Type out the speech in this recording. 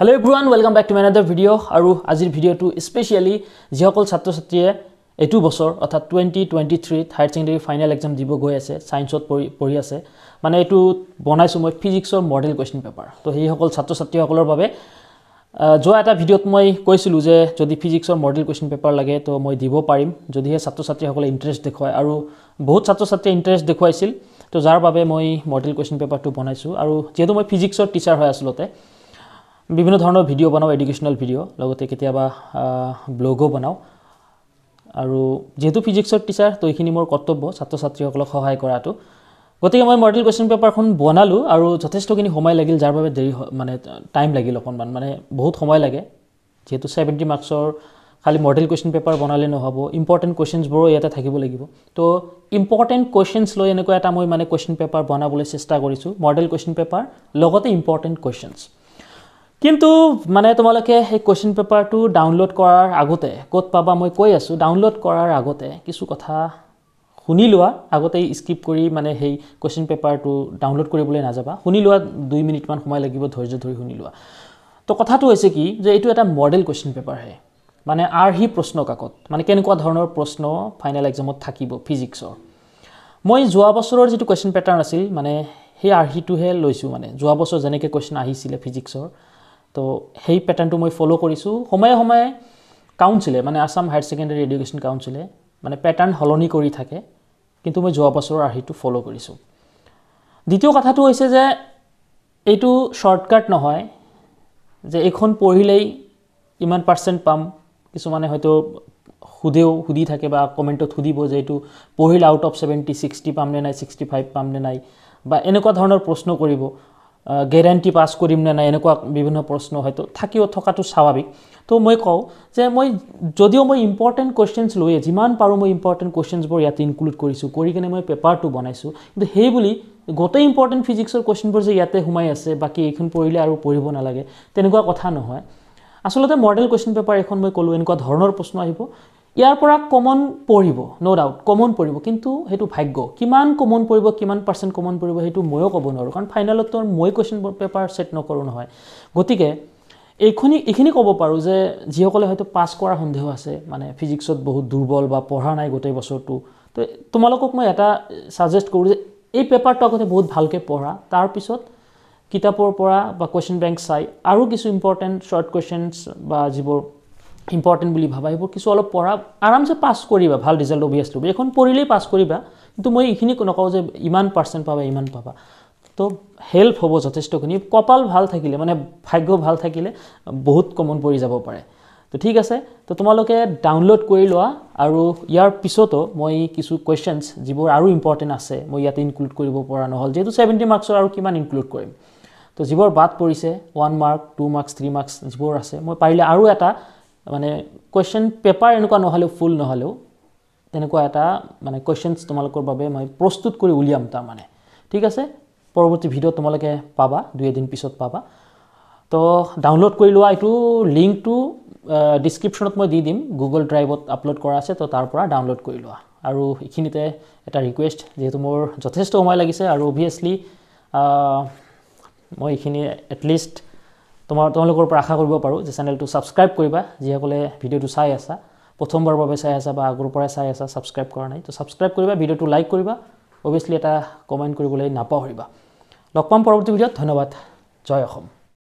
hello' everyone welcome back to another video' আৰু আজিৰ ভিডিঅ'টো স্পেচিয়েলি যিসকল ছাত্ৰ ছাত্ৰীয়ে এইটো বছৰ অৰ্থাৎ টুৱেণ্টি টুৱেণ্টি থ্ৰীত হায়াৰ ছেকেণ্ডেৰী ফাইনেল এক্সাম দিব গৈ আছে ছায়েন্সত পঢ়ি পঢ়ি আছে মানে এইটো বনাইছোঁ মই ফিজিক্সৰ মডেল কুৱেশ্যন পেপাৰ তো সেইসকল ছাত্ৰ ছাত্ৰীসকলৰ বাবে যোৱা এটা ভিডিঅ'ত মই কৈছিলোঁ যে যদি ফিজিক্সৰ মডেল কুৱেশ্যন পেপাৰ লাগে তো মই দিব পাৰিম যদিহে ছাত্ৰ ছাত্ৰীসকলে ইণ্টাৰেষ্ট দেখুৱায় আৰু বহুত ছাত্ৰ ছাত্ৰীয়ে ইণ্টাৰেষ্ট দেখুৱাইছিল তো যাৰ বাবে মই মডেল কুৱেশ্যন পেপাৰটো বনাইছোঁ আৰু যিহেতু মই ফিজিক্সৰ টিচাৰ হয় আচলতে বিভিন্ন ধৰণৰ ভিডিঅ' বনাওঁ এডুকেশ্যনেল ভিডিঅ' লগতে কেতিয়াবা ব্লগো বনাওঁ আৰু যিহেতু ফিজিক্সৰ টিচাৰ তো এইখিনি মোৰ কৰ্তব্য ছাত্ৰ ছাত্ৰীসকলক সহায় কৰাটো গতিকে মই মডেল কুৱেশ্যন পেপাৰখন বনালোঁ আৰু যথেষ্টখিনি সময় লাগিল যাৰ বাবে দেৰি মানে টাইম লাগিল অকণমান মানে বহুত সময় লাগে যিহেতু ছেভেণ্টি মাৰ্কছৰ খালি মডেল কুৱেশ্যন পেপাৰ বনালে নহ'ব ইম্পৰ্টেণ্ট কুৱেশ্যনছবোৰো ইয়াতে থাকিব লাগিব তো ইম্পৰ্টেণ্ট কুৱেশ্যনছ লৈ এনেকুৱা এটা মই মানে কুৱেশ্যন পেপাৰ বনাবলৈ চেষ্টা কৰিছোঁ মডেল কুৱেশ্যন পেপাৰ লগতে ইম্পৰ্টেণ্ট কুৱেশ্যনছ কিন্তু মানে তোমালোকে সেই কুৱেশ্যন পেপাৰটো ডাউনলোড কৰাৰ আগতে ক'ত পাবা মই কৈ আছোঁ ডাউনলোড কৰাৰ আগতে কিছু কথা শুনি লোৱা আগতে স্কিপ কৰি মানে সেই কুৱেশ্যন পেপাৰটো ডাউনলোড কৰিবলৈ নাযাবা শুনি লোৱা দুই মিনিটমান সময় লাগিব ধৈৰ্য ধৰি শুনি লোৱা তো কথাটো হৈছে কি যে এইটো এটা মডেল কুৱেশ্যন পেপাৰহে মানে আৰ্হি প্ৰশ্ন কাকত মানে কেনেকুৱা ধৰণৰ প্ৰশ্ন ফাইনেল এক্সামত থাকিব ফিজিক্সৰ মই যোৱা বছৰৰ যিটো কুৱেশ্যন পেটাৰ্ণ আছিল মানে সেই আৰ্হিটোহে লৈছোঁ মানে যোৱা বছৰ যেনেকৈ কুৱেশ্যন আহিছিলে ফিজিক্সৰ তো সেই পেটাৰ্ণটো মই ফ'ল' কৰিছোঁ সময়ে সময়ে কাউন্সিলে মানে আছাম হায়াৰ ছেকেণ্ডেৰী এডুকেশ্যন কাউঞ্চিলে মানে পেটাৰ্ণ সলনি কৰি থাকে কিন্তু মই যোৱা বছৰৰ আৰ্হিটো ফ'ল' কৰিছোঁ দ্বিতীয় কথাটো হৈছে যে এইটো শ্বৰ্টকাট নহয় যে এইখন পঢ়িলেই ইমান পাৰ্চেণ্ট পাম কিছুমানে হয়তো সুধেও সুধি থাকে বা কমেণ্টত সুধিব যে এইটো পঢ়িলে আউট অফ ছেভেণ্টি ছিক্সটি পামনে নাই ছিক্সটি ফাইভ পামনে নাই বা এনেকুৱা ধৰণৰ প্ৰশ্ন কৰিব গেৰেণ্টি পাছ কৰিম নে নাই এনেকুৱা বিভিন্ন প্ৰশ্ন হয়তো থাকিও থকাটো স্বাভাৱিক তো মই কওঁ যে মই যদিও মই ইম্পৰ্টেণ্ট কুৱেশ্যনছ লৈয়ে যিমান পাৰোঁ মই ইম্পৰ্টেণ্ট কুৱেশ্যনছবোৰ ইয়াতে ইনক্লুড কৰিছোঁ কৰি কিনে মই পেপাৰটো বনাইছোঁ কিন্তু সেই বুলি গোটেই ইম্পৰ্টেণ্ট ফিজিক্সৰ কুৱেশ্যনবোৰ যে ইয়াতে সোমাই আছে বাকী এইখন পঢ়িলে আৰু পঢ়িব নালাগে তেনেকুৱা কথা নহয় আচলতে মডেল কুৱেশ্যন পেপাৰ এখন মই ক'লোঁ এনেকুৱা ধৰণৰ প্ৰশ্ন আহিব ইয়াৰ পৰা কমন পৰিব ন' ডাউট কমন পৰিব কিন্তু সেইটো ভাগ্য কিমান কমন পৰিব কিমান পাৰ্চেণ্ট কমন পৰিব সেইটো ময়ো ক'ব নোৱাৰোঁ কাৰণ ফাইনেলততো মই কুৱেশ্যন পেপাৰ ছেট নকৰোঁ নহয় গতিকে এইখিনি এইখিনি ক'ব পাৰোঁ যে যিসকলে হয়তো পাছ কৰাৰ সন্দেহ আছে মানে ফিজিক্সত বহুত দুৰ্বল বা পঢ়া নাই গোটেই বছৰটো তো তোমালোকক মই এটা ছাজেষ্ট কৰোঁ যে এই পেপাৰটো আগতে বহুত ভালকৈ পঢ়া তাৰপিছত কিতাপৰ পৰা বা কুৱেশ্যন বেংক চাই আৰু কিছু ইম্পৰ্টেণ্ট শ্বৰ্ট কুৱেশ্যনছ বা যিবোৰ ইম্পৰ্টেণ্ট বুলি ভাবা সেইবোৰ কিছু অলপ পঢ়া আৰামছে পাছ কৰিবা ভাল ৰিজাল্ট অভিয়াছলি এইখন পঢ়িলেই পাছ কৰিবা কিন্তু মই এইখিনি নকওঁ যে ইমান পাৰ্চেণ্ট পাবা ইমান পাবা তো হেল্প হ'ব যথেষ্টখিনি কপাল ভাল থাকিলে মানে ভাগ্য ভাল থাকিলে বহুত কমন পৰি যাব পাৰে তো ঠিক আছে তো তোমালোকে ডাউনলোড কৰি লোৱা আৰু ইয়াৰ পিছতো মই কিছু কুৱেশ্যনছ যিবোৰ আৰু ইম্পৰ্টেণ্ট আছে মই ইয়াতে ইনক্লুড কৰিব পৰা নহ'ল যিহেতু ছেভেণ্টি মাৰ্কছৰ আৰু কিমান ইনক্লুড কৰিম তো যিবোৰ বাদ পৰিছে one mark two marks three marks যিবোৰ আছে মই পাৰিলে আৰু এটা মানে কুৱেশ্যন পেপাৰ এনেকুৱা নহ'লেও ফুল নহ'লেও তেনেকুৱা এটা মানে কুৱেশ্যনছ তোমালোকৰ বাবে মই প্ৰস্তুত কৰি উলিয়াম তাৰমানে ঠিক আছে পৰৱৰ্তী ভিডিঅ' তোমালোকে পাবা দুই এদিন পিছত পাবা তো ডাউনলোড কৰি লোৱা এইটো লিংকটো ডিছক্ৰিপশ্যনত মই দি দিম গুগল ড্ৰাইভত আপলোড কৰা আছে তো তাৰ পৰা ডাউনলোড কৰি লোৱা আৰু এইখিনিতে এটা ৰিকুৱেষ্ট যিহেতু মোৰ যথেষ্ট সময় লাগিছে আৰু অভিয়াছলি মই এইখিনি এটলিষ্ট তোমাৰ তোমালোকৰ পৰা আশা কৰিব পাৰোঁ যে চেনেলটো ছাবস্ক্ৰাইব কৰিবা যিসকলে ভিডিঅ'টো চাই আছা প্ৰথমবাৰৰ বাবে চাই আছা বা আগৰ পৰাই চাই আছা ছাবস্ক্ৰাইব কৰা নাই তো ছাবস্ক্ৰাইব কৰিবা ভিডিঅ'টো লাইক কৰিবা অভিয়াছলি এটা কমেণ্ট কৰিবলৈ নাপাহৰিবা লগ পাম পৰৱৰ্তী ভিডিঅ'ত ধন্যবাদ জয় অসম